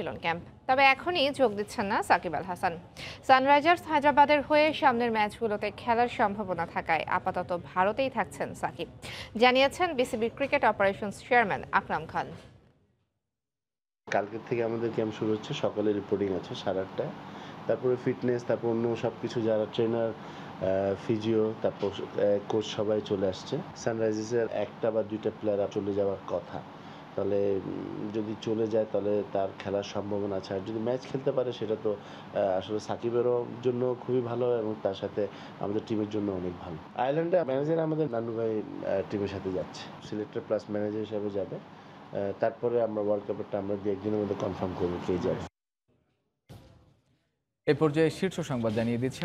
অনুশীলন ক্যাম্প তবে এখনই যোগ দিচ্ছেন না সাকিব আল হাসান সানরাইজার্স হায়দ্রাবাদের হয়ে সামনের ম্যাচগুলোতে খেলার সম্ভাবনা থাকায় আপাতত ভারতেই থাকছেন সাকিব জানিয়েছেন BCB cricket operation chairman Akram Khan কালকের থেকে আমাদের ক্যাম্প শুরু হচ্ছে সকালে রিপোর্টিং আছে সাড়ে আটটায় তারপরে ফিটনেস তারপর অন্য সব কিছু যারা ট্রেনার ফিজিও তারপর কোচ সবাই চলে আসছে সানরাইজার্সের একটা বা দুইটা প্লেয়ার চলে যাওয়ার কথা তাহলে যদি চলে যায় তাহলে তার খেলার সম্ভাবনা আছে আর যদি ম্যাচ খেলতে পারে সেটা তো আসলে সাকিবেরও জন্য খুবই ভালো এবং তার সাথে আমাদের টিমের জন্য অনেক ভালো আয়ারল্যান্ডে ম্যানেজার আমাদের নান্নু ভাই টিমের সাথে যাচ্ছে সিলেক্টর প্লাস ম্যানেজার হিসাবে যাবে তারপরে আমরা ওয়ার্ল্ড কাপেরটা আমরা দু একদিনের মধ্যে কনফার্ম করবো কে যাবে এ পর্যায়ে শীর্ষ সংবাদ জানিয়ে দিচ্ছি